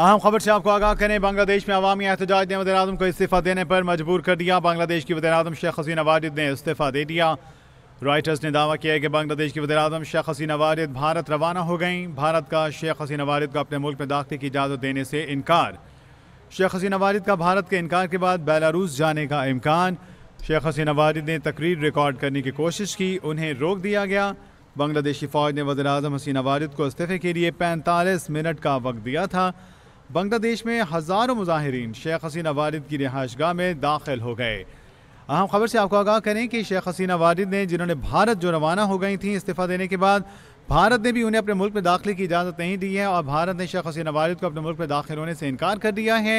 अहम खबर से आपको आगाह करें बांग्लादेश में अवामी एहतजाज ने वजे अजम को इस्तीफ़ा देने पर मजबूर कर दिया बांग्लादेश की वजे अजम शेख हसीना वाजिद ने इस्तीफ़ा दे दिया रॉयटर्स ने दावा किया है कि बांग्लादेश की वजे अजम शेख हसीना वाजिद भारत रवाना हो गई भारत का शेख हसीना वाजिद को अपने मुल्क में दाखिले की इजाज़त देने से इनकार शेख हसीना वाजिद का भारत के इनकार के बाद बेलारूस जाने का इम्कान शेख हसीना वाजिद ने तकरीर रिकॉर्ड करने की कोशिश की उन्हें रोक दिया गया बांग्लादेशी फ़ौज ने वजर अजम हसीना वाजिद को इस्तीफ़े के लिए पैंतालीस मिनट का वक्त दिया था बांग्लादेश में हज़ारों मुजाहरीन शेख हसीना वारिद की रिहाइश गाह में दाखिल हो गए अहम खबर से आपको आगाह करें कि शेख हसीना वारिद ने जिन्होंने भारत जो रवाना हो गई थी इस्तीफ़ा देने के बाद भारत ने भी उन्हें अपने मुल्क में दाखिले की इजाज़त नहीं दी है और भारत ने शेख हसीना वारिद को अपने मुल्क में दाखिल होने से इनकार कर दिया है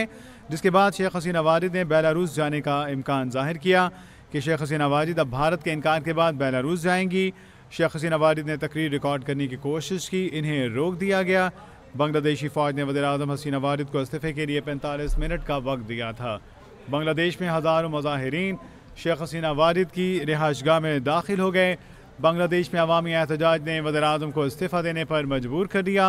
जिसके बाद शेख हसीना वारिद ने बेलारूस जाने का इम्कान जाहिर किया कि शेख हसीना वारिद अब भारत के इनकार के बाद बेलारूस जाएंगी शेख हसीना वारिद ने तकरीर रिकॉर्ड करने की कोशिश की इन्हें रोक दिया गया बांग्लादेशी फ़ौज ने वजी अजम हसीना वारिद को इस्तीफ़े के लिए पैंतालीस मिनट का वक्त दिया था बांग्लादेश में हज़ारों मज़ाहरीन शेख हसीना वारिद की रिहाइशगाह में दाखिल हो गए बांग्लादेश में अवामी एहतजाज ने वजी अजम को इस्तीफ़ा देने पर मजबूर कर दिया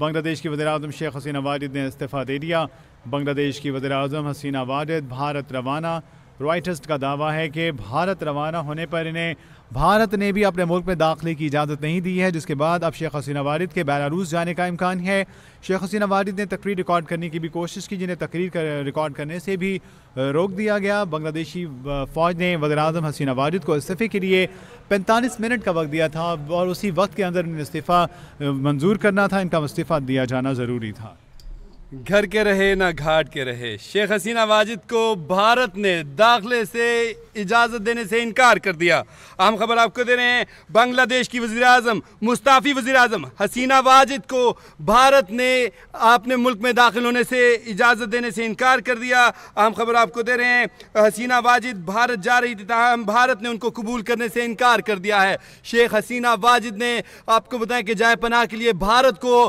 बांग्लादेश की वजी अजम शेख हसीना वारिद ने इस्तीफ़ा दे दिया बांग्लादेश की वजी अजम हसीना वारिद भारत रवाना रॉयटर्स का दावा है कि भारत रवाना होने पर इन्हें भारत ने भी अपने मुल्क में दाखिले की इजाज़त नहीं दी है जिसके बाद अब शेख हसीना वारिद के बेलारूस जाने का इम्कान है शेख हसीना वारिद ने तकरीर रिकॉर्ड करने की भी कोशिश की जिन्हें तकरीर कर, रिकॉर्ड करने से भी रोक दिया गया बांग्लादेशी फ़ौज ने वजर हसीना वारिद को इस्तीफ़े के लिए पैंतालीस मिनट का वक्त दिया था और उसी वक्त के अंदर इन्हें इस्तीफ़ा मंजूर करना था इनका इस्तीफ़ा दिया जाना ज़रूरी था घर के रहे ना घाट के रहे शेख हसीना वाजिद को भारत ने दाखिले से इजाज़त देने से इनकार कर दिया अहम खबर आपको दे रहे हैं बांग्लादेश की वजी अजम मुस्ताफ़ी वजी अजम हसीना वाजिद को भारत ने अपने मुल्क में दाखिल होने से इजाज़त देने से इनकार कर दिया अहम खबर आपको दे रहे हैं हसीना वाजिद भारत जा रही थी तहम भारत ने उनको कबूल करने से इनकार कर दिया है शेख हसीना वाजिद ने आपको बताया कि जाए पनाह के लिए भारत को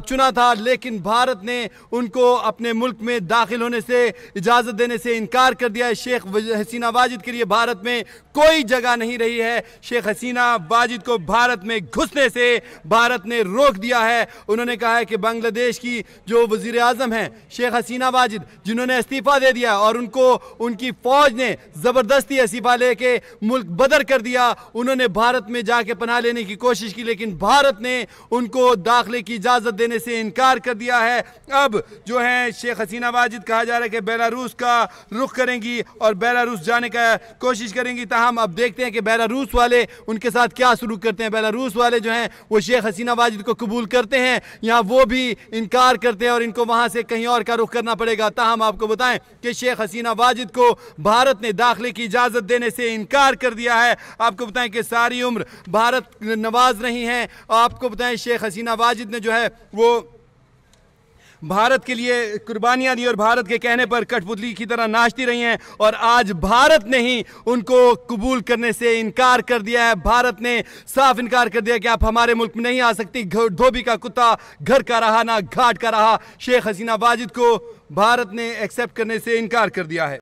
चुना था लेकिन भारत ने ने उनको अपने मुल्क में दाखिल होने से इजाज़त देने से इनकार कर दिया है शेख हसीना वाजिद के लिए भारत में कोई जगह नहीं रही है शेख हसीना वाजिद को भारत में घुसने से भारत ने रोक दिया है उन्होंने कहा है कि बांग्लादेश की जो वजीर अजम हैं शेख हसीना वाजिद जिन्होंने इस्तीफ़ा दे दिया और उनको उनकी फ़ौज ने ज़बरदस्ती इस्तीफ़ा लेके मुल्क बदर कर दिया उन्होंने भारत में जाके पनाह लेने की कोशिश की लेकिन भारत ने उनको दाखिले की इजाज़त देने से इनकार कर दिया है अब जो है शेख हसीना वाजिद कहा जा रहा है कि बेलारूस का रुख करेंगी और बेलारूस जाने का कोशिश करेंगी तहम अब देखते हैं कि बेलारूस वाले उनके साथ क्या सलूक करते हैं बेलारूस वाले जो हैं वो शेख हसीना वाजिद को कबूल करते हैं या वो भी इनकार करते हैं और इनको वहाँ से कहीं और का रुख करना पड़ेगा तहम आपको बताएं कि शेख हसीना वाजिद को भारत ने दाखिले की इजाज़त देने से इनकार कर दिया है आपको बताएं कि सारी उम्र भारत नवाज रही है आपको बताएं शेख हसीना वाजिद ने जो है वो भारत के लिए कुर्बानियां दी और भारत के कहने पर कठपुतली की तरह नाचती रही हैं और आज भारत ने ही उनको कबूल करने से इनकार कर दिया है भारत ने साफ इनकार कर दिया कि आप हमारे मुल्क में नहीं आ सकती धोबी का कुत्ता घर का रहा ना घाट का रहा शेख हसीना वाजिद को भारत ने एक्सेप्ट करने से इनकार कर दिया है